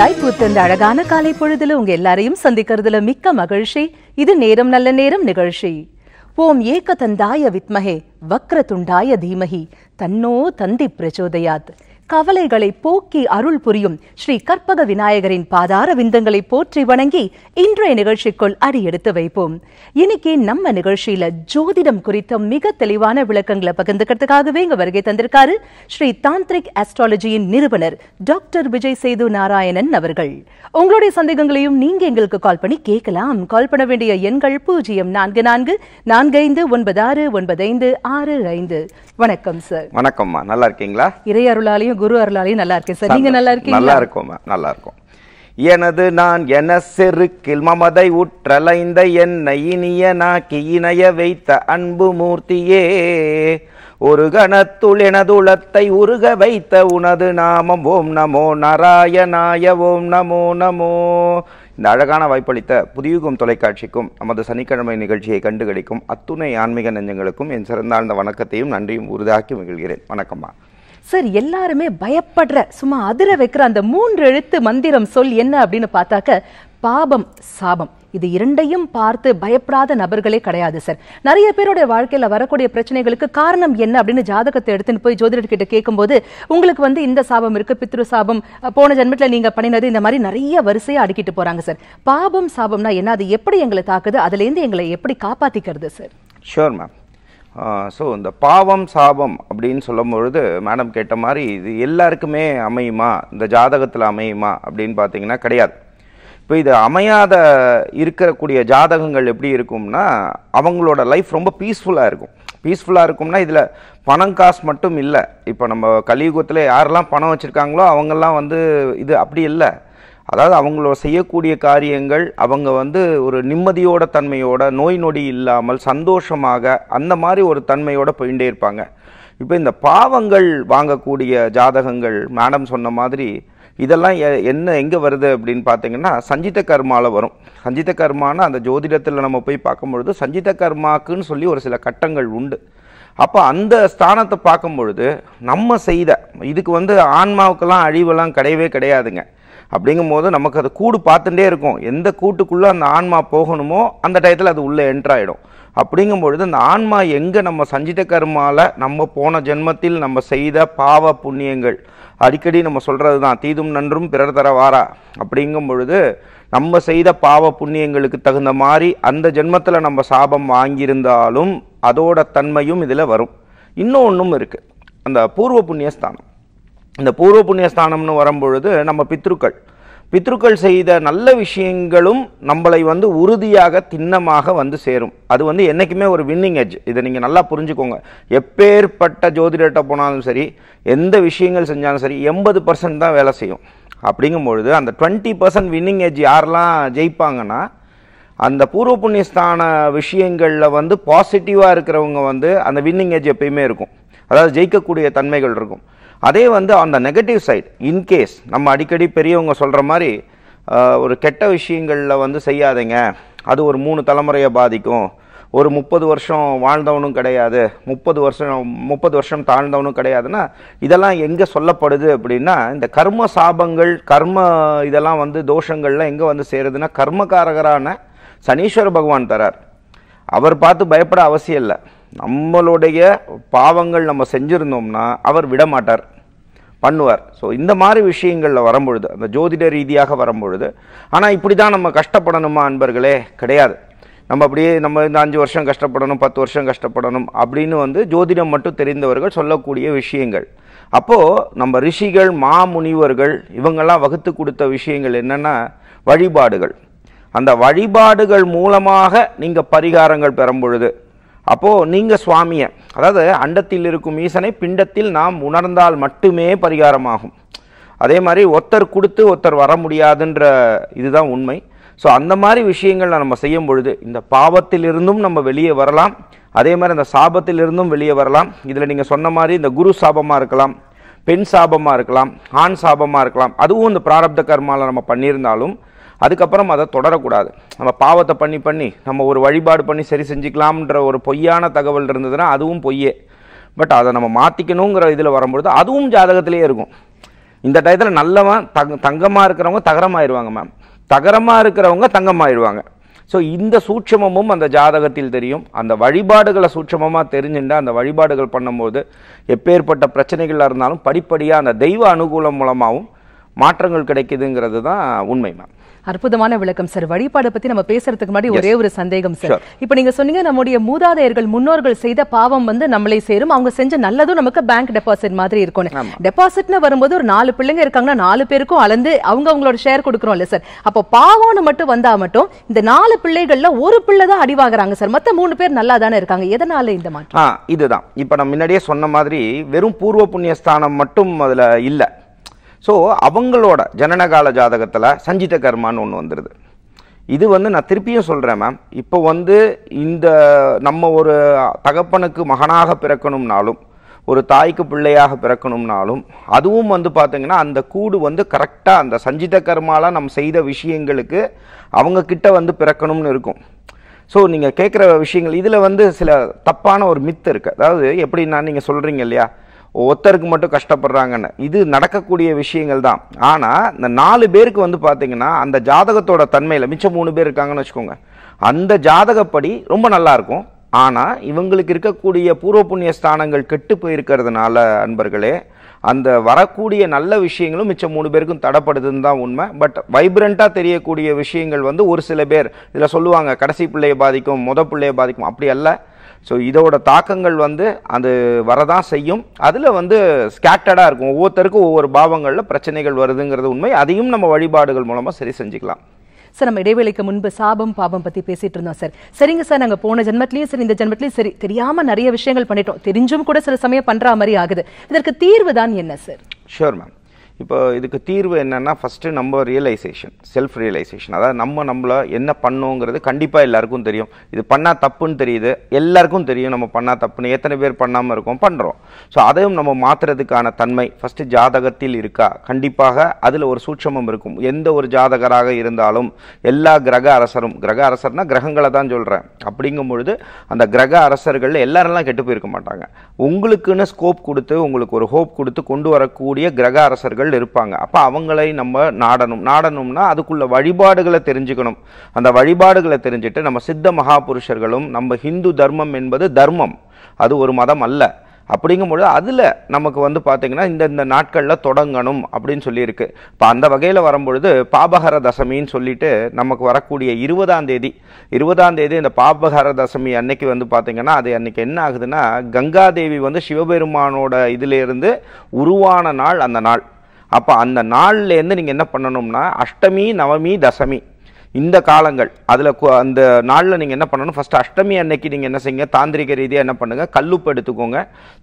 புதிதாய் புத்தந்த அழகான காலை பொழுதுல உங்க எல்லாரையும் சந்திக்கிறதுல மிக்க மகிழ்ச்சி இது நேரம் நல்ல நேரம் நிகழ்ச்சி ஓம் ஏக தந்தாய வித்மகே வக்ர துண்டாய தீமகி தன்னோ தந்தி பிரச்சோதயாத் கவலைகளை போக்கி அருள் புரியும் ஸ்ரீ கற்பக விநாயகரின் பாதார விந்தங்களை போற்றி வணங்கி இன்றைய நிகழ்ச்சிக்குள் அடியெடுத்து வைப்போம் இன்னைக்கு நம்ம நிகழ்ச்சியில ஜோதிடம் குறித்த மிக தெளிவான விளக்கங்களை பகிர்ந்துக்கிறதுக்காகவே இங்க வருகை தந்திருக்காரு ஸ்ரீ தாந்திரிக் அஸ்ட்ராலஜியின் நிறுவனர் டாக்டர் விஜய் சேது நாராயணன் அவர்கள் உங்களுடைய சந்தேகங்களையும் நீங்க எங்களுக்கு கால் பண்ணி கேட்கலாம் கால் பண்ண வேண்டிய எண்கள் பூஜ்ஜியம் நான்கு நான்கு நான்கு ஐந்து ஒன்பது ஆறு ஒன்பது ஐந்து ஆறு ஐந்து வணக்கம் சார் வணக்கம்மா நல்லா இருக்கீங்களா இறையருளாலையும் குரு அருளாலையும் நல்லா இருக்கேன் சார் நீங்க நல்லா இருக்கீங்க நல்லா இருக்கும் நல்லா இருக்கும் எனது நான் என செருக்கில் மமதை உற்றலைந்த என்னை இனிய நாக்கி இணைய வைத்த அன்பு மூர்த்தியே ஒரு கணத்துள் உளத்தை உருக வைத்த உனது நாமம் ஓம் நமோ நாராயணாய ஓம் நமோ நமோ இந்த அழகான வாய்ப்பளித்த புதியுகம் தொலைக்காட்சிக்கும் நமது சனிக்கிழமை நிகழ்ச்சியை கண்டுகளிக்கும் அத்துணை ஆன்மீக நெஞ்சங்களுக்கும் என் சிறந்தாழ்ந்த வணக்கத்தையும் நன்றியும் உறுதாக்கி மகிழ்கிறேன் வணக்கம்மா சார் எல்லாருமே பயப்படுற சும்மா அதிர வைக்கிற அந்த மூன்று எழுத்து மந்திரம் சொல் என்ன அப்படின்னு பார்த்தாக்க பாபம் சாபம் இது இரண்டையும் பார்த்து பயப்படாத நபர்களே கிடையாது சார் நிறைய பேருடைய வாழ்க்கையில வரக்கூடிய பிரச்சனைகளுக்கு காரணம் என்ன அப்படின்னு ஜாதகத்தை எடுத்துன்னு போய் ஜோதிடர்கிட்ட கேட்கும்போது உங்களுக்கு வந்து இந்த சாபம் இருக்கு பித்ரு சாபம் போன ஜென்மத்தில் நீங்க பண்ணினது இந்த மாதிரி நிறைய வரிசையா அடுக்கிட்டு போறாங்க சார் பாபம் சாபம்னா என்ன அது எப்படி எங்களை தாக்குது அதுலேருந்து எங்களை எப்படி காப்பாத்திக்கிறது சார் ஷோர் மேம் ஸோ இந்த பாவம் சாபம் அப்படின்னு சொல்லும் பொழுது மேடம் கேட்ட மாதிரி இது எல்லாருக்குமே அமையுமா இந்த ஜாதகத்தில் அமையுமா அப்படின்னு பார்த்தீங்கன்னா கிடையாது இப்போ இது அமையாத இருக்கக்கூடிய ஜாதகங்கள் எப்படி இருக்கும்னா அவங்களோட லைஃப் ரொம்ப பீஸ்ஃபுல்லாக இருக்கும் பீஸ்ஃபுல்லாக இருக்கும்னா இதில் பணம் காசு மட்டும் இல்லை இப்போ நம்ம கலியுகத்தில் யாரெல்லாம் பணம் வச்சுருக்காங்களோ அவங்கெல்லாம் வந்து இது அப்படி இல்லை அதாவது அவங்கள செய்யக்கூடிய காரியங்கள் அவங்க வந்து ஒரு நிம்மதியோட தன்மையோட நோய் நொடி இல்லாமல் சந்தோஷமாக அந்த மாதிரி ஒரு தன்மையோட போயிட்டே இருப்பாங்க இப்போ இந்த பாவங்கள் வாங்கக்கூடிய ஜாதகங்கள் மேடம் சொன்ன மாதிரி இதெல்லாம் என்ன எங்கே வருது அப்படின்னு பார்த்தீங்கன்னா சஞ்சித கர்மாவில் வரும் சஞ்சித கர்மானா அந்த ஜோதிடத்தில் நம்ம போய் பார்க்கும்பொழுது சஞ்சித கர்மாக்குன்னு சொல்லி ஒரு சில கட்டங்கள் உண்டு அப்போ அந்த ஸ்தானத்தை பார்க்கும் பொழுது நம்ம செய்த இதுக்கு வந்து ஆன்மாவுக்கெல்லாம் அழிவெல்லாம் கிடையவே கிடையாதுங்க அப்படிங்கும் போது நமக்கு அது கூடு பார்த்துட்டே இருக்கும் எந்த கூட்டுக்குள்ளே அந்த ஆன்மா போகணுமோ அந்த டயத்தில் அது உள்ளே என்ட்ராயிடும் அப்படிங்கும் பொழுது அந்த ஆன்மா எங்கே நம்ம சஞ்சித கர்மாவில் நம்ம போன ஜென்மத்தில் நம்ம செய்த பாவ புண்ணியங்கள் அடிக்கடி நம்ம சொல்கிறது தான் தீதும் நன்றும் பிறர் தர வாரா அப்படிங்கும் பொழுது நம்ம செய்த பாவ புண்ணியங்களுக்கு தகுந்த மாதிரி அந்த ஜென்மத்தில் நம்ம சாபம் வாங்கியிருந்தாலும் அதோட தன்மையும் இதில் வரும் இன்னும் ஒன்றும் இருக்குது அந்த பூர்வ புண்ணிய ஸ்தானம் இந்த பூர்வ புண்ணிய ஸ்தானம்னு வரும்பொழுது நம்ம பித்ருக்கள் பித்ருக்கள் செய்த நல்ல விஷயங்களும் நம்மளை வந்து உறுதியாக திண்ணமாக வந்து சேரும் அது வந்து என்றைக்குமே ஒரு வின்னிங் எஜ் இதை நீங்கள் நல்லா புரிஞ்சுக்கோங்க எப்பேற்பட்ட ஜோதிடர்கிட்ட போனாலும் சரி எந்த விஷயங்கள் செஞ்சாலும் சரி எண்பது பர்சன்ட் தான் வேலை செய்யும் அப்படிங்கும்பொழுது அந்த டுவெண்ட்டி பர்சன்ட் வின்னிங் எஜ் யாரெல்லாம் ஜெயிப்பாங்கன்னா அந்த பூர்வ புண்ணியஸ்தான விஷயங்களில் வந்து பாசிட்டிவாக இருக்கிறவங்க வந்து அந்த வின்னிங் ஏஜ் எப்பயுமே இருக்கும் அதாவது ஜெயிக்கக்கூடிய தன்மைகள் இருக்கும் அதே வந்து அந்த நெகட்டிவ் சைட் இன்கேஸ் நம்ம அடிக்கடி பெரியவங்க சொல்கிற மாதிரி ஒரு கெட்ட விஷயங்களில் வந்து செய்யாதீங்க அது ஒரு மூணு தலைமுறையை பாதிக்கும் ஒரு முப்பது வருஷம் வாழ்ந்தவனும் கிடையாது முப்பது வருஷம் முப்பது வருஷம் தாழ்ந்தவனும் கிடையாதுன்னா இதெல்லாம் எங்கே சொல்லப்படுது அப்படின்னா இந்த கர்ம சாபங்கள் கர்ம இதெல்லாம் வந்து தோஷங்கள்லாம் எங்கே வந்து சேருதுன்னா கர்மக்காரகரான சனீஸ்வர பகவான் தரார் அவர் பார்த்து பயப்பட அவசியம் இல்லை நம்மளுடைய பாவங்கள் நம்ம செஞ்சுருந்தோம்னா அவர் விடமாட்டார் பண்ணுவார் ஸோ இந்த மாதிரி விஷயங்களில் வரும்பொழுது அந்த ஜோதிட ரீதியாக வரும்பொழுது ஆனால் இப்படி தான் நம்ம கஷ்டப்படணுமா அன்பர்களே கிடையாது நம்ம அப்படியே நம்ம இந்த அஞ்சு வருஷம் கஷ்டப்படணும் பத்து வருஷம் கஷ்டப்படணும் அப்படின்னு வந்து ஜோதிடம் மட்டும் தெரிந்தவர்கள் சொல்லக்கூடிய விஷயங்கள் அப்போது நம்ம ரிஷிகள் மாமுனிவர்கள் இவங்கெல்லாம் வகுத்து கொடுத்த விஷயங்கள் என்னென்னா வழிபாடுகள் அந்த வழிபாடுகள் மூலமாக நீங்கள் பரிகாரங்கள் பெறும் பொழுது அப்போது நீங்கள் சுவாமியை அதாவது அண்டத்தில் இருக்கும் ஈசனை பிண்டத்தில் நாம் உணர்ந்தால் மட்டுமே பரிகாரமாகும் அதே மாதிரி ஒருத்தர் கொடுத்து ஒருத்தர் வர முடியாதுன்ற இதுதான் உண்மை ஸோ அந்த மாதிரி விஷயங்கள் நம்ம செய்யும் பொழுது இந்த பாவத்திலிருந்தும் நம்ம வெளியே வரலாம் அதே மாதிரி அந்த சாபத்திலிருந்தும் வெளியே வரலாம் இதில் நீங்கள் சொன்ன மாதிரி இந்த குரு சாபமாக இருக்கலாம் பெண் சாபமாக இருக்கலாம் ஆண் சாபமாக இருக்கலாம் அதுவும் இந்த பிராரப்த கர்மாவில் நம்ம பண்ணியிருந்தாலும் அதுக்கப்புறம் அதை தொடரக்கூடாது நம்ம பாவத்தை பண்ணி பண்ணி நம்ம ஒரு வழிபாடு பண்ணி சரி செஞ்சுக்கலாம்ன்ற ஒரு பொய்யான தகவல் இருந்ததுன்னா அதுவும் பொய்யே பட் அதை நம்ம மாற்றிக்கணுங்கிற இதில் வரும்பொழுது அதுவும் ஜாதகத்திலே இருக்கும் இந்த டயத்தில் நல்லவன் தங் தங்கமாக இருக்கிறவங்க தகரமாயிருவாங்க மேம் தகரமாக இருக்கிறவங்க தங்கமாயிடுவாங்க ஸோ இந்த சூட்சமமும் அந்த ஜாதகத்தில் தெரியும் அந்த வழிபாடுகளை சூட்சமமாக தெரிஞ்சுட்டு அந்த வழிபாடுகள் பண்ணும்போது எப்பேற்பட்ட பிரச்சனைகளாக இருந்தாலும் படிப்படியாக அந்த தெய்வ அனுகூலம் மூலமாகவும் மாற்றங்கள் கிடைக்குதுங்கிறது தான் உண்மை மேம் அற்புதமான விளக்கம் சார் வழிபாடை பத்தி நம்ம பேசுறதுக்கு முன்னாடி ஒரே ஒரு சந்தேகம் சார் இப்போ நீங்க சொன்னீங்க நம்முடைய மூதாதையர்கள் முன்னோர்கள் செய்த பாவம் வந்து நம்மளே சேரும் அவங்க செஞ்ச நல்லதும் நமக்கு பேங்க் டெபாசிட் மாதிரி இருக்கும் டெபாசிட்னு வரும்போது ஒரு நாலு பிள்ளைங்க இருக்காங்கன்னா நாலு பேருக்கும் அளந்து அவங்க அவங்களோட ஷேர் கொடுக்குறோம் இல்ல சார் அப்போ பாவம்னு மட்டும் வந்தா மட்டும் இந்த நாலு பிள்ளைகள்ல ஒரு பிள்ளை தான் அடிவாகிறாங்க சார் மத்த மூணு பேர் நல்லா தானே இருக்காங்க எதனால இந்த மாற்றம் இதுதான் இப்போ நம்ம முன்னாடியே சொன்ன மாதிரி வெறும் பூர்வ புண்ணிய ஸ்தானம் மட்டும் அதுல இல்லை ஸோ அவங்களோட ஜனனகால ஜாதகத்தில் சஞ்சித கர்மான்னு ஒன்று வந்துடுது இது வந்து நான் திருப்பியும் சொல்கிறேன் மேம் இப்போ வந்து இந்த நம்ம ஒரு தகப்பனுக்கு மகனாக பிறக்கணும்னாலும் ஒரு தாய்க்கு பிள்ளையாக பிறக்கணும்னாலும் அதுவும் வந்து பார்த்திங்கன்னா அந்த கூடு வந்து கரெக்டாக அந்த சஞ்சித கர்மாலாம் நம்ம செய்த விஷயங்களுக்கு அவங்கக்கிட்ட வந்து பிறக்கணும்னு இருக்கும் ஸோ நீங்கள் கேட்குற விஷயங்கள் இதில் வந்து சில தப்பான ஒரு மித்து இருக்குது அதாவது எப்படின்னா நீங்கள் சொல்கிறீங்க இல்லையா ஒருத்தருக்கு மட்டும் கஷ்டப்படுறாங்கன்னு இது நடக்கக்கூடிய விஷயங்கள் தான் ஆனால் இந்த நாலு பேருக்கு வந்து பார்த்தீங்கன்னா அந்த ஜாதகத்தோட தன்மையில் மிச்சம் மூணு பேர் இருக்காங்கன்னு வச்சுக்கோங்க அந்த ஜாதகப்படி ரொம்ப நல்லாயிருக்கும் ஆனால் இவங்களுக்கு இருக்கக்கூடிய பூர்வ புண்ணிய ஸ்தானங்கள் கெட்டு போயிருக்கிறதுனால அன்பர்களே அந்த வரக்கூடிய நல்ல விஷயங்களும் மிச்சம் மூணு பேருக்கும் தடப்படுதுன்னு தான் உண்மை பட் வைப்ரண்ட்டாக தெரியக்கூடிய விஷயங்கள் வந்து ஒரு சில பேர் இதில் சொல்லுவாங்க கடைசி பிள்ளையை பாதிக்கும் முத பிள்ளையை பாதிக்கும் அப்படி அல்ல ஸோ இதோட தாக்கங்கள் வந்து அது வரதான் செய்யும் அதில் வந்து ஸ்கேட்டர்டாக இருக்கும் ஒவ்வொருத்தருக்கும் ஒவ்வொரு பாவங்களில் பிரச்சனைகள் வருதுங்கிறது உண்மை அதையும் நம்ம வழிபாடுகள் மூலமாக சரி செஞ்சுக்கலாம் சார் நம்ம இடைவேளைக்கு முன்பு சாபம் பாபம் பற்றி பேசிகிட்டு இருந்தோம் சார் சரிங்க சார் நாங்கள் போன ஜென்மத்திலயும் சரி இந்த ஜென்மத்திலயும் சரி தெரியாமல் நிறைய விஷயங்கள் பண்ணிட்டோம் தெரிஞ்சும் கூட சில சமயம் பண்ற மாதிரி ஆகுது இதற்கு தீர்வு தான் என்ன சார் ஷோர் மேம் இப்போ இதுக்கு தீர்வு என்னென்னா ஃபஸ்ட்டு நம்ம ரியலைசேஷன் செல்ஃப் ரியலைசேஷன் அதாவது நம்ம நம்மளை என்ன பண்ணுங்கிறது கண்டிப்பாக எல்லாருக்கும் தெரியும் இது பண்ணால் தப்புன்னு தெரியுது எல்லாருக்கும் தெரியும் நம்ம பண்ணால் தப்புன்னு எத்தனை பேர் பண்ணாமல் இருக்கோம் பண்ணுறோம் ஸோ அதையும் நம்ம மாற்றுறதுக்கான தன்மை ஃபஸ்ட்டு ஜாதகத்தில் இருக்கா கண்டிப்பாக அதில் ஒரு சூட்சமம் இருக்கும் எந்த ஒரு ஜாதகராக இருந்தாலும் எல்லா கிரக அரசரும் கிரக அரசர்னால் கிரகங்களை தான் சொல்கிறேன் அப்படிங்கும் பொழுது அந்த கிரக அரசர்கள் எல்லாரெல்லாம் கெட்டு போயிருக்க மாட்டாங்க உங்களுக்குன்னு ஸ்கோப் கொடுத்து உங்களுக்கு ஒரு ஹோப் கொடுத்து கொண்டு வரக்கூடிய கிரக அரசர்கள் மக்கள் இருப்பாங்க அப்போ அவங்களை நம்ம நாடணும் நாடணும்னா அதுக்குள்ள வழிபாடுகளை தெரிஞ்சுக்கணும் அந்த வழிபாடுகளை தெரிஞ்சுட்டு நம்ம சித்த மகாபுருஷர்களும் நம்ம ஹிந்து தர்மம் என்பது தர்மம் அது ஒரு மதம் அல்ல அப்படிங்கும்பொழுது அதில் நமக்கு வந்து பார்த்திங்கன்னா இந்த இந்த நாட்களில் தொடங்கணும் அப்படின்னு சொல்லியிருக்கு இப்போ அந்த வகையில் வரும்பொழுது பாபகர தசமின்னு சொல்லிட்டு நமக்கு வரக்கூடிய இருபதாம் தேதி இருபதாம் தேதி இந்த பாபகர தசமி அன்னைக்கு வந்து பார்த்திங்கன்னா அது அன்னைக்கு என்ன ஆகுதுன்னா கங்காதேவி வந்து சிவபெருமானோட இதிலேருந்து உருவான நாள் அந்த நாள் அப்போ அந்த நாள்லேருந்து நீங்கள் என்ன பண்ணணும்னா அஷ்டமி நவமி தசமி இந்த காலங்கள் அதில் அந்த நாளில் நீங்கள் என்ன பண்ணணும் ஃபஸ்ட் அஷ்டமி அன்னைக்கு நீங்கள் என்ன செய்யுங்க தாந்திரிக ரீதியாக என்ன பண்ணுங்கள் கல்லுப்பு எடுத்துக்கோங்க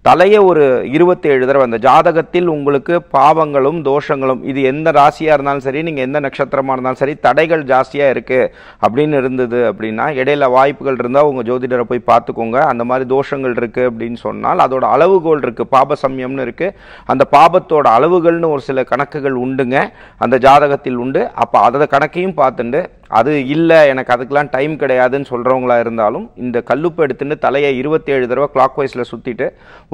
தலையை ஒரு இருபத்தேழு தடவை அந்த ஜாதகத்தில் உங்களுக்கு பாவங்களும் தோஷங்களும் இது எந்த ராசியாக இருந்தாலும் சரி நீங்கள் எந்த நட்சத்திரமாக இருந்தாலும் சரி தடைகள் ஜாஸ்தியாக இருக்குது அப்படின்னு இருந்தது அப்படின்னா இடையில வாய்ப்புகள் இருந்தால் உங்கள் ஜோதிடரை போய் பார்த்துக்கோங்க அந்த மாதிரி தோஷங்கள் இருக்குது அப்படின்னு சொன்னால் அதோட அளவுகோல் இருக்குது பாபசமயம்னு இருக்குது அந்த பாபத்தோட அளவுகள்னு ஒரு சில கணக்குகள் உண்டுங்க அந்த ஜாதகத்தில் உண்டு அப்போ அதை கணக்கையும் பார்த்துட்டு அது இல்லை எனக்கு அதுக்கெலாம் டைம் கிடையாதுன்னு சொல்கிறவங்களா இருந்தாலும் இந்த கல்லுப்பை எடுத்துன்னு தலையை இருபத்தேழு தடவை கிளாக் வைஸில் சுற்றிட்டு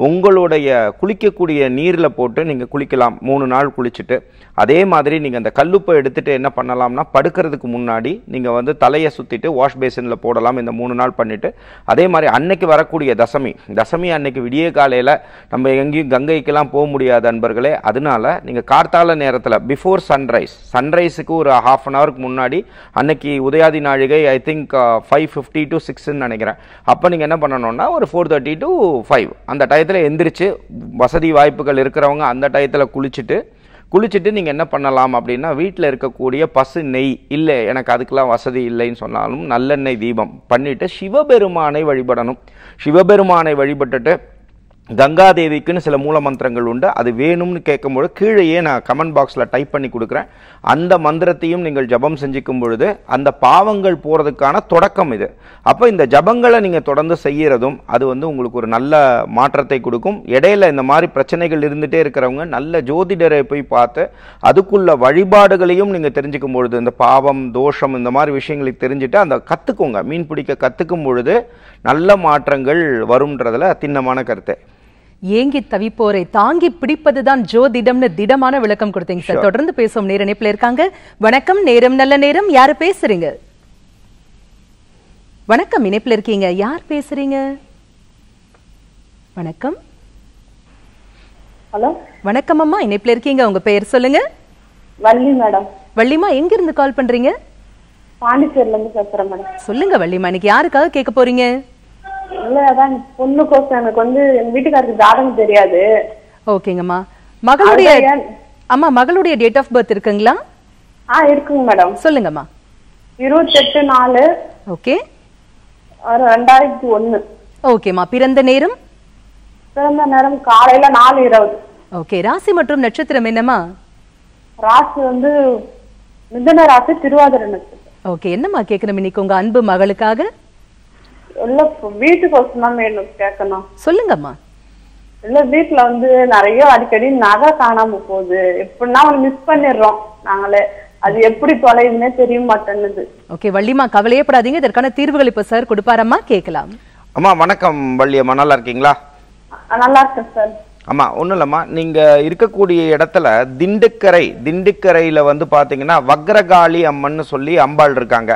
உங்களுடைய குளிக்கக்கூடிய நீரில் போட்டு நீங்கள் குளிக்கலாம் மூணு நாள் குளிச்சுட்டு அதே மாதிரி நீங்கள் அந்த கல்லுப்பை எடுத்துகிட்டு என்ன பண்ணலாம்னா படுக்கிறதுக்கு முன்னாடி நீங்கள் வந்து தலையை சுற்றிட்டு வாஷ் பேசினில் போடலாம் இந்த மூணு நாள் பண்ணிவிட்டு அதே மாதிரி அன்னைக்கு வரக்கூடிய தசமி தசமி அன்னைக்கு விடிய காலையில் நம்ம எங்கேயும் கங்கைக்கெல்லாம் போக முடியாது அன்பர்களே அதனால நீங்கள் கார்த்தால நேரத்தில் பிஃபோர் சன்ரைஸ் சன்ரைஸுக்கு ஒரு ஹாஃப் அன் ஹவருக்கு முன்னாடி அன்னைக்கு உதயாதி நாழிகை I think five fifty to சிக்ஸ்ன்னு நினைக்கிறேன் அப்போ நீங்கள் என்ன பண்ணணும்னா ஒரு ஃபோர் தேர்ட்டி டு ஃபைவ் அந்த டயத்தில் எந்திரிச்சு வசதி வாய்ப்புகள் இருக்கிறவங்க அந்த டயத்தில் குளிச்சுட்டு குளிச்சுட்டு நீங்கள் என்ன பண்ணலாம் அப்படின்னா வீட்டில் இருக்கக்கூடிய பசு நெய் இல்லை எனக்கு அதுக்கெலாம் வசதி இல்லைன்னு சொன்னாலும் நல்லெண்ணெய் தீபம் பண்ணிவிட்டு சிவபெருமானை வழிபடணும் சிவபெருமானை வழிபட்டுட்டு கங்காதேவிக்குன்னு சில மூல மந்திரங்கள் உண்டு அது வேணும்னு கேட்கும்போது கீழேயே நான் கமெண்ட் பாக்ஸில் டைப் பண்ணி கொடுக்குறேன் அந்த மந்திரத்தையும் நீங்கள் ஜபம் செஞ்சுக்கும் பொழுது அந்த பாவங்கள் போகிறதுக்கான தொடக்கம் இது அப்போ இந்த ஜபங்களை நீங்கள் தொடர்ந்து செய்கிறதும் அது வந்து உங்களுக்கு ஒரு நல்ல மாற்றத்தை கொடுக்கும் இடையில இந்த மாதிரி பிரச்சனைகள் இருந்துகிட்டே இருக்கிறவங்க நல்ல ஜோதிடரை போய் பார்த்து அதுக்குள்ள வழிபாடுகளையும் நீங்கள் தெரிஞ்சுக்கும் பொழுது இந்த பாவம் தோஷம் இந்த மாதிரி விஷயங்களை தெரிஞ்சுட்டு அந்த கற்றுக்கோங்க மீன் பிடிக்க கற்றுக்கும் பொழுது நல்ல மாற்றங்கள் வரும்ன்றதில் திண்ணமான கருத்து ஏங்கி தவிப்போரை தாங்கி பிடிப்பதுதான் திடம்னு திடமான விளக்கம் கொடுத்தீங்க சார் தொடர்ந்து பேசும் நேர இணைப்புல இருக்காங்க வணக்கம் நேரம் நல்ல நேரம் யாரு பேசுறீங்க வணக்கம் இணைப்புல இருக்கீங்க யார் பேசுறீங்க வணக்கம் ஹலோ வணக்கம் அம்மா இணைப்புல இருக்கீங்க உங்க பெயர் சொல்லுங்க வள்ளி மேடம் வள்ளிமா எங்க இருந்து கால் பண்றீங்க பாண்டிச்சேரில இருந்து பேசுறேன் மேடம் சொல்லுங்க வள்ளிமா இன்னைக்கு யாருக்காக கேட்க போறீங்க இல்ல அதான் எனக்கு வந்து எங்க வீட்டுக்காரருக்கு தெரியாது ஓகேங்கம்மா மகளுடைய மகளுடைய டேட் ஆஃப் பர்த் இருக்குங்களா இருக்குங்க மேடம் சொல்லுங்கம்மா இருபத்தெட்டு நாலு ஓகே ரெண்டாயிரத்தி ஓகேம்மா பிறந்த நேரம் பிறந்த நேரம் நாலு ஓகே ராசி மற்றும் நட்சத்திரம் என்னமா ராசி வந்து மிதன ஓகே என்னம்மா இன்னைக்கு உங்க அன்பு மகளுக்காக இல்ல வீட்டு கொஸ்டின் தான் வேணும் கேட்கணும் சொல்லுங்கம்மா இல்ல வீட்டுல வந்து நிறைய அடிக்கடி நகை காணாம போகுது எப்படின்னா மிஸ் பண்ணிடுறோம் நாங்களே அது எப்படி தொலைவுன்னே தெரிய மாட்டேன்னுது ஓகே வள்ளிமா படாதீங்க இதற்கான தீர்வுகள் இப்ப சார் கொடுப்பாரம்மா கேட்கலாம் அம்மா வணக்கம் வள்ளியம்மா நல்லா இருக்கீங்களா நல்லா இருக்கேன் சார் ஆமாம் ஒன்றும் இல்லைம்மா நீங்கள் இருக்கக்கூடிய இடத்துல திண்டுக்கரை திண்டுக்கரையில் வந்து பார்த்தீங்கன்னா வக்ரகாளி அம்மன்னு சொல்லி அம்பாள் இருக்காங்க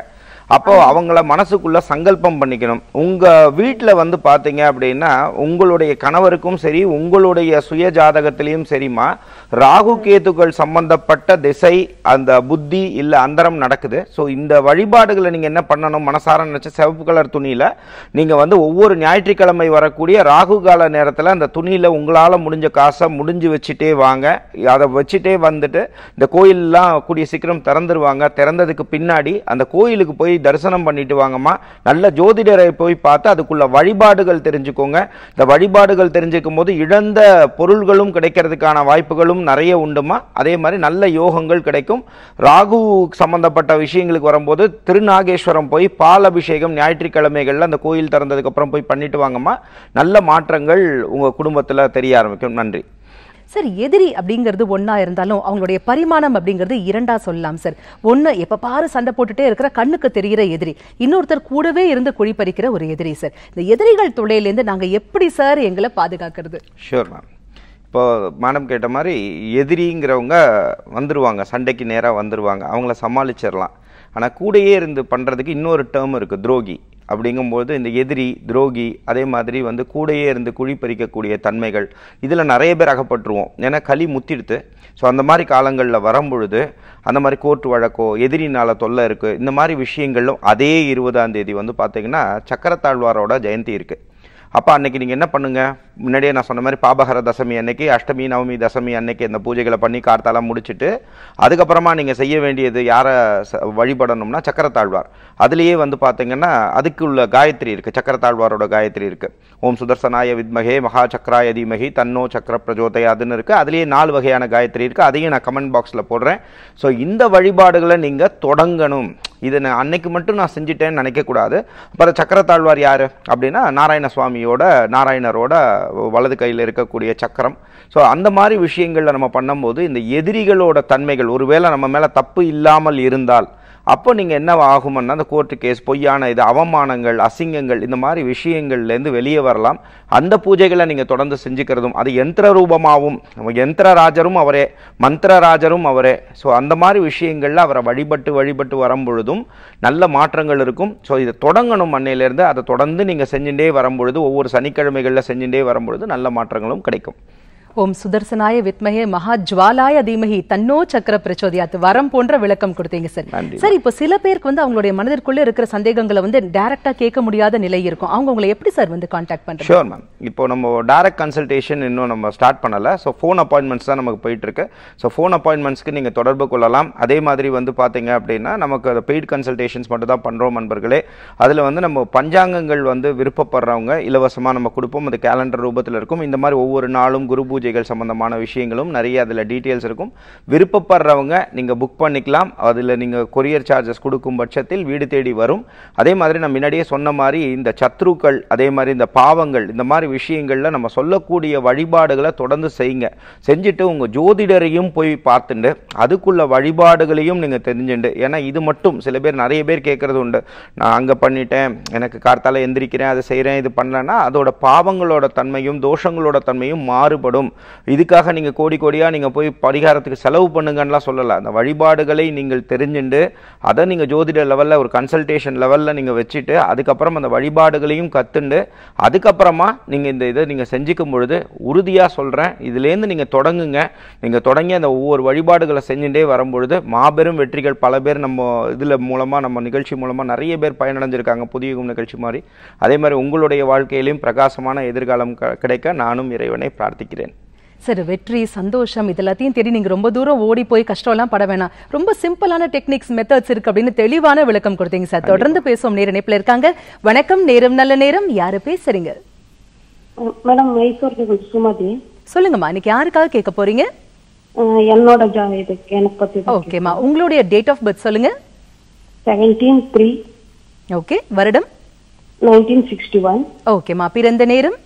அப்போ அவங்கள மனசுக்குள்ள சங்கல்பம் பண்ணிக்கணும் உங்க வீட்டில் வந்து பாத்தீங்க அப்படின்னா உங்களுடைய கணவருக்கும் சரி உங்களுடைய சுய ஜாதகத்திலையும் சரிமா ராகு கேத்துக்கள் சம்பந்தப்பட்ட திசை அந்த புத்தி இல்லை அந்தரம் நடக்குது ஸோ இந்த வழிபாடுகளை நீங்கள் என்ன பண்ணணும் மனசார நினைச்ச சிவப்பு கலர் துணியில் நீங்கள் வந்து ஒவ்வொரு ஞாயிற்றுக்கிழமை வரக்கூடிய ராகு கால நேரத்தில் அந்த துணியில் உங்களால் முடிஞ்ச காசை முடிஞ்சு வச்சுட்டே வாங்க அதை வச்சுட்டே வந்துட்டு இந்த கோயிலெலாம் கூடிய சீக்கிரம் திறந்துருவாங்க திறந்ததுக்கு பின்னாடி அந்த கோயிலுக்கு போய் தரிசனம் பண்ணிட்டு வாங்கம்மா நல்ல ஜோதிடரை போய் பார்த்து அதுக்குள்ள வழிபாடுகள் தெரிஞ்சுக்கோங்க இந்த வழிபாடுகள் தெரிஞ்சுக்கும் போது இழந்த பொருள்களும் கிடைக்கிறதுக்கான வாய்ப்புகளும் நிறைய உண்டுமா அதே மாதிரி நல்ல யோகங்கள் கிடைக்கும் ராகு சம்பந்தப்பட்ட விஷயங்களுக்கு வரும்போது திருநாகேஸ்வரம் போய் பால் அபிஷேகம் ஞாயிற்றுக்கிழமைகளில் அந்த கோயில் திறந்ததுக்கப்புறம் போய் பண்ணிட்டு வாங்கம்மா நல்ல மாற்றங்கள் உங்கள் குடும்பத்தில் தெரிய ஆரம்பிக்கும் நன்றி சார் எதிரி அப்படிங்கிறது ஒன்றா இருந்தாலும் அவங்களுடைய பரிமாணம் அப்படிங்கிறது இரண்டா சொல்லலாம் சார் ஒன்று எப்போ பாரு சண்டை போட்டுட்டே இருக்கிற கண்ணுக்கு தெரிகிற எதிரி இன்னொருத்தர் கூடவே இருந்து குழி பறிக்கிற ஒரு எதிரி சார் இந்த எதிரிகள் தொழிலேருந்து நாங்கள் எப்படி சார் எங்களை பாதுகாக்கிறது ஷூர் மேம் இப்போ மேடம் கேட்ட மாதிரி எதிரிங்கிறவங்க வந்துருவாங்க சண்டைக்கு நேராக வந்துடுவாங்க அவங்கள சமாளிச்சிடலாம் ஆனால் கூடையே இருந்து பண்ணுறதுக்கு இன்னொரு டேர்ம் இருக்குது துரோகி அப்படிங்கும்போது இந்த எதிரி துரோகி அதே மாதிரி வந்து கூடையே இருந்து குழி பறிக்கக்கூடிய தன்மைகள் இதில் நிறைய பேர் அகப்பட்டுருவோம் ஏன்னா களி முத்திடுத்து ஸோ அந்த மாதிரி காலங்களில் வரும்பொழுது அந்த மாதிரி கோர்ட்டு வழக்கோ எதிரினால் தொல்லை இருக்குது இந்த மாதிரி விஷயங்களும் அதே இருபதாம் தேதி வந்து பார்த்திங்கன்னா சக்கரத்தாழ்வாரோட ஜெயந்தி இருக்குது அப்போ அன்னைக்கு நீங்கள் என்ன பண்ணுங்கள் முன்னாடியே நான் சொன்ன மாதிரி பாபகர தசமி அன்னைக்கு அஷ்டமி நவமி தசமி அன்னைக்கு இந்த பூஜைகளை பண்ணி கார்த்தாலாம் முடிச்சுட்டு அதுக்கப்புறமா நீங்கள் செய்ய வேண்டியது யாரை வழிபடணும்னா சக்கரத்தாழ்வார் அதுலேயே வந்து பார்த்தீங்கன்னா அதுக்கு உள்ள காயத்ரி இருக்குது சக்கரத்தாழ்வாரோட காயத்ரி இருக்குது ஓம் சுதர்சனாய வித்மகே மகா சக்கராய தீமகி தன்னோ சக்கர பிரஜோதயாதுன்னு இருக்குது அதுலேயே நாலு வகையான காயத்ரி இருக்குது அதையும் நான் கமெண்ட் பாக்ஸில் போடுறேன் ஸோ இந்த வழிபாடுகளை நீங்கள் தொடங்கணும் இது நான் அன்னைக்கு மட்டும் நான் செஞ்சிட்டேன்னு நினைக்கக்கூடாது அப்புறம் சக்கரத்தாழ்வார் யார் அப்படின்னா நாராயண சுவாமியோட நாராயணரோட வலது கையில் இருக்கக்கூடிய சக்கரம் ஸோ அந்த மாதிரி விஷயங்களில் நம்ம பண்ணும்போது இந்த எதிரிகளோட தன்மைகள் ஒருவேளை நம்ம மேலே தப்பு இல்லாமல் இருந்தால் அப்போ நீங்கள் என்ன ஆகும்னா அந்த கோர்ட்டு கேஸ் பொய்யான இது அவமானங்கள் அசிங்கங்கள் இந்த மாதிரி விஷயங்கள்லேருந்து வெளியே வரலாம் அந்த பூஜைகளை நீங்கள் தொடர்ந்து செஞ்சுக்கிறதும் அது யந்திர ரூபமாகவும் யந்திரராஜரும் அவரே மந்திரராஜரும் அவரே ஸோ அந்த மாதிரி விஷயங்களில் அவரை வழிபட்டு வழிபட்டு வரும்பொழுதும் நல்ல மாற்றங்கள் இருக்கும் ஸோ இதை தொடங்கணும் அன்னையிலேருந்து அதை தொடர்ந்து நீங்கள் செஞ்சுட்டே வரும்பொழுது ஒவ்வொரு சனிக்கிழமைகளில் செஞ்சுட்டே வரும்பொழுது நல்ல மாற்றங்களும் கிடைக்கும் ஓம் சுதர்சனாய வித்மகே மகா ஜுவாலாய தீமகி தன்னோ சக்கர பிரச்சோதியாத்து வரம் போன்ற விளக்கம் கொடுத்தீங்க சார் சார் இப்போ சில பேருக்கு வந்து அவங்களுடைய மனதிற்குள்ளே இருக்கிற சந்தேகங்களை வந்து டைரக்டாக கேட்க முடியாத நிலை இருக்கும் அவங்க உங்களை எப்படி சார் வந்து காண்டாக்ட் பண்ணுறோம் ஷோர் மேம் இப்போ நம்ம டேரக்ட் கன்சல்டேஷன் இன்னும் நம்ம ஸ்டார்ட் பண்ணலை ஸோ ஃபோன் அப்பாயின்மெண்ட்ஸ் தான் நமக்கு போயிட்டுருக்கு ஸோ ஃபோன் அப்பாயின்மெண்ட்ஸ்க்கு நீங்கள் தொடர்பு கொள்ளலாம் அதே மாதிரி வந்து பார்த்தீங்க அப்படின்னா நமக்கு அதை பெய்ட் கன்சல்டேஷன்ஸ் மட்டும் தான் பண்ணுறோம் நண்பர்களே அதில் வந்து நம்ம பஞ்சாங்கங்கள் வந்து விருப்பப்படுறவங்க இலவசமாக நம்ம கொடுப்போம் அது கேலண்டர் ரூபத்தில் இருக்கும் இந்த மாதிரி ஒவ்வொரு நாளும் குரு பூஜைகள் சம்மந்தமான விஷயங்களும் நிறைய அதில் டீட்டெயில்ஸ் இருக்கும் விருப்பப்படுறவங்க நீங்கள் புக் பண்ணிக்கலாம் அதில் நீங்கள் கொரியர் சார்ஜஸ் கொடுக்கும் பட்சத்தில் வீடு தேடி வரும் அதே மாதிரி நான் முன்னாடியே சொன்ன மாதிரி இந்த சத்ருக்கள் அதே மாதிரி இந்த பாவங்கள் இந்த மாதிரி விஷயங்களில் நம்ம சொல்லக்கூடிய வழிபாடுகளை தொடர்ந்து செய்யுங்க செஞ்சுட்டு உங்கள் ஜோதிடரையும் போய் பார்த்துட்டு அதுக்குள்ள வழிபாடுகளையும் நீங்கள் தெரிஞ்சுண்டு ஏன்னா இது மட்டும் சில பேர் நிறைய பேர் கேட்குறது உண்டு நான் அங்கே பண்ணிட்டேன் எனக்கு கார்த்தால எந்திரிக்கிறேன் அதை செய்கிறேன் இது பண்ணலன்னா அதோட பாவங்களோட தன்மையும் தோஷங்களோட தன்மையும் மாறுபடும் இதுக்காக நீங்கள் கோடி கோடியாக நீங்கள் போய் பரிகாரத்துக்கு செலவு பண்ணுங்கன்னெலாம் சொல்லலை அந்த வழிபாடுகளை நீங்கள் தெரிஞ்சுண்டு அதை நீங்கள் ஜோதிட லெவலில் ஒரு கன்சல்டேஷன் லெவலில் நீங்கள் வச்சுட்டு அதுக்கப்புறம் அந்த வழிபாடுகளையும் கற்றுண்டு அதுக்கப்புறமா நீங்கள் இந்த இதை நீங்கள் செஞ்சுக்கும் பொழுது உறுதியாக சொல்கிறேன் இதுலேருந்து நீங்கள் தொடங்குங்க நீங்கள் தொடங்கி அந்த ஒவ்வொரு வழிபாடுகளை செஞ்சுட்டே வரும்பொழுது மாபெரும் வெற்றிகள் பல பேர் நம்ம இதில் மூலமாக நம்ம நிகழ்ச்சி மூலமாக நிறைய பேர் பயனடைஞ்சிருக்காங்க புதிய நிகழ்ச்சி மாதிரி அதே மாதிரி உங்களுடைய வாழ்க்கையிலையும் பிரகாசமான எதிர்காலம் கிடைக்க நானும் இறைவனை பிரார்த்திக்கிறேன் சரி வெற்றி சந்தோஷம் இது எல்லாத்தையும் தேடி நீங்கள் ரொம்ப தூரம் ஓடி போய் கஷ்டம் எல்லாம் பட வேணாம் ரொம்ப சிம்பிளான டெக்னிக்ஸ் மெத்தட்ஸ் இருக்கு அப்படின்னு தெளிவான விளக்கம் கொடுத்தீங்க சார் தொடர்ந்து பேசுவோம் நேர இணைப்பில் இருக்காங்க வணக்கம் நேரம் நல்ல நேரம் யாரு பேசுறீங்க மேடம் மைசூர் சுமதி சொல்லுங்கம்மா இன்னைக்கு யாருக்காக கேட்க போறீங்க என்னோட இது எனக்கு பத்தி ஓகேம்மா உங்களுடைய டேட் ஆஃப் பர்த் சொல்லுங்க செவன்டீன் த்ரீ ஓகே வருடம் நைன்டீன் சிக்ஸ்டி ஒன் ஓகேம்மா பிறந்த நேரம்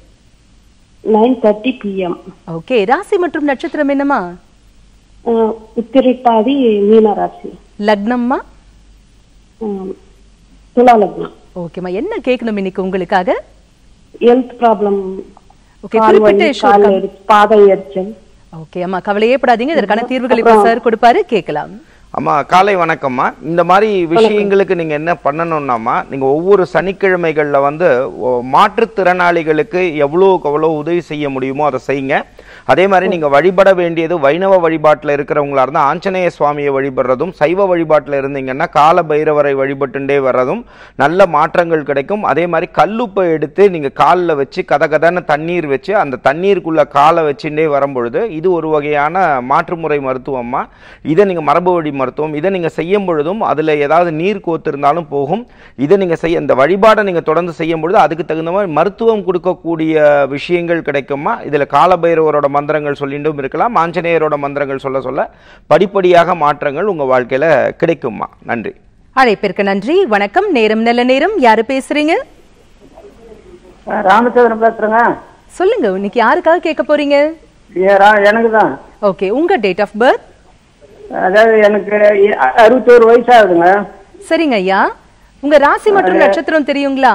நைன் தேர்ட்டி பிஎம் ஓகே ராசி மற்றும் நட்சத்திரம் என்னமா உத்திரட்டாதி மீன ராசி லக்னம்மா துலா லக்னம் ஓகேம்மா என்ன கேட்கணும் இன்னைக்கு உங்களுக்காக ஹெல்த் ப்ராப்ளம் ஓகே பாதை எரிச்சல் ஓகே அம்மா கவலையே படாதீங்க இதற்கான தீர்வுகள் இப்ப சார் கொடுப்பாரு கேட்கலாம் அம்மா காலை வணக்கம்மா இந்த மாதிரி விஷயங்களுக்கு நீங்கள் என்ன பண்ணணும்னாம்மா நீங்கள் ஒவ்வொரு சனிக்கிழமைகளில் வந்து மாற்றுத்திறனாளிகளுக்கு எவ்வளோக்கு எவ்வளோ உதவி செய்ய முடியுமோ அதை செய்யுங்க அதே மாதிரி நீங்க வழிபட வேண்டியது வைணவ வழிபாட்டில் இருக்கிறவங்களா இருந்தால் ஆஞ்சநேய சுவாமியை வழிபடுறதும் சைவ வழிபாட்டில் இருந்தீங்கன்னா கால பைரவரை வழிபட்டுண்டே வர்றதும் நல்ல மாற்றங்கள் கிடைக்கும் அதே மாதிரி கல்லுப்பை எடுத்து நீங்க காலில் வச்சு கத தண்ணீர் வச்சு அந்த தண்ணீருக்குள்ள காலை வச்சுட்டே வரும்பொழுது இது ஒரு வகையான மாற்றுமுறை மருத்துவமா இதை நீங்க மரபு வழி மருத்துவம் இதை நீங்க செய்யும் பொழுதும் அதுல ஏதாவது நீர் கோத்து இருந்தாலும் போகும் இதை நீங்க செய்ய இந்த வழிபாடை நீங்க தொடர்ந்து செய்யும் பொழுது அதுக்கு தகுந்த மாதிரி மருத்துவம் கொடுக்கக்கூடிய விஷயங்கள் கிடைக்குமா கால காலபைரவர் முருகரோட மந்திரங்கள் சொல்லிட்டும் இருக்கலாம் ஆஞ்சநேயரோட மந்திரங்கள் சொல்ல சொல்ல படிப்படியாக மாற்றங்கள் உங்க வாழ்க்கையில கிடைக்குமா நன்றி அழைப்பிற்கு நன்றி வணக்கம் நேரம் நல்ல நேரம் யாரு பேசுறீங்க ராமச்சந்திரன் பேசுறேங்க சொல்லுங்க இன்னைக்கு யாருக்காக கேட்க போறீங்க எனக்கு தான் ஓகே உங்க டேட் ஆஃப் பர்த் அதாவது எனக்கு அறுபத்தோரு வயசு ஆகுதுங்க சரிங்க ஐயா உங்க ராசி மற்றும் நட்சத்திரம் தெரியுங்களா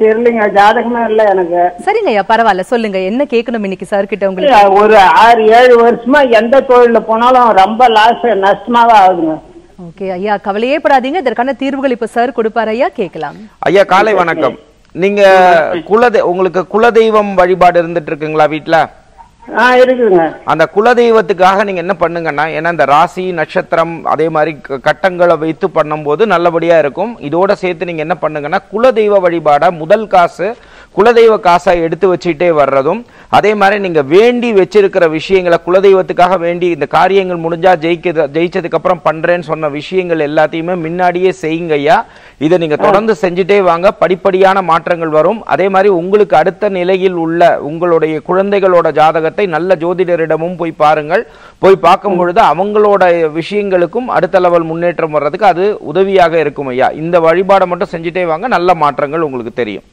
தெரியலங்க ஜாதகமா இல்ல எனக்கு சரிங்கய்யா பரவாயில்ல சொல்லுங்க என்ன கேட்கணும் இன்னைக்கு சார் கிட்ட உங்களுக்கு ஒரு ஆறு ஏழு வருஷமா எந்த தொழில போனாலும் ரொம்ப லாஸ் நஷ்டமாவே ஆகுதுங்க ஓகே ஐயா கவலையே படாதீங்க இதற்கான தீர்வுகள் இப்ப சார் கொடுப்பாரு ஐயா கேட்கலாம் ஐயா காலை வணக்கம் நீங்க குலதெ உங்களுக்கு குலதெய்வம் வழிபாடு இருந்துட்டு இருக்குங்களா வீட்டுல அந்த குலதெய்வத்துக்காக நீங்க என்ன பண்ணுங்கன்னா ஏன்னா இந்த ராசி நட்சத்திரம் அதே மாதிரி கட்டங்களை வைத்து பண்ணும்போது நல்லபடியா இருக்கும் இதோட சேர்த்து நீங்க என்ன பண்ணுங்கன்னா குலதெய்வ வழிபாட முதல் காசு குலதெய்வ காசை எடுத்து வச்சுக்கிட்டே வர்றதும் அதே மாதிரி நீங்கள் வேண்டி வச்சிருக்கிற விஷயங்களை குலதெய்வத்துக்காக வேண்டி இந்த காரியங்கள் முடிஞ்சால் ஜெயிக்க ஜெயிச்சதுக்கப்புறம் பண்றேன்னு சொன்ன விஷயங்கள் எல்லாத்தையுமே முன்னாடியே செய்யுங்க ஐயா இதை நீங்கள் தொடர்ந்து செஞ்சுட்டே வாங்க படிப்படியான மாற்றங்கள் வரும் அதே மாதிரி உங்களுக்கு அடுத்த நிலையில் உள்ள உங்களுடைய குழந்தைகளோட ஜாதகத்தை நல்ல ஜோதிடரிடமும் போய் பாருங்கள் போய் பார்க்கும் பொழுது அவங்களோட விஷயங்களுக்கும் அடுத்த லெவல் முன்னேற்றம் வர்றதுக்கு அது உதவியாக இருக்கும் ஐயா இந்த வழிபாடை மட்டும் செஞ்சுட்டே வாங்க நல்ல மாற்றங்கள் உங்களுக்கு தெரியும்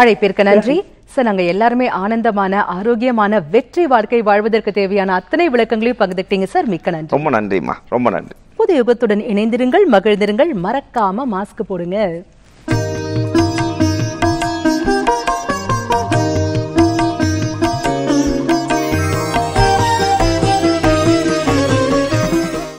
அழைப்பிற்கு நன்றி சார் நாங்க எல்லாருமே ஆனந்தமான ஆரோக்கியமான வெற்றி வாழ்க்கை வாழ்வதற்கு தேவையான அத்தனை விளக்கங்களையும் பகிர்ந்துக்கிட்டீங்க சார் மிக்க நன்றி ரொம்ப நன்றிமா ரொம்ப நன்றி புது யுகத்துடன் இணைந்திருங்கள் மகிழ்ந்திருங்கள் மறக்காம மாஸ்க் போடுங்க